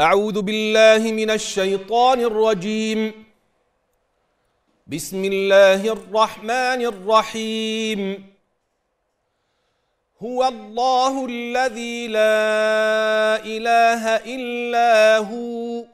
أعوذ بالله من الشيطان الرجيم بسم الله الرحمن الرحيم هو الله الذي لا إله إلا هو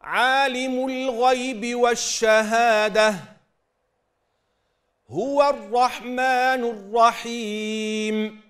عالم الغيب والشهادة هو الرحمن الرحيم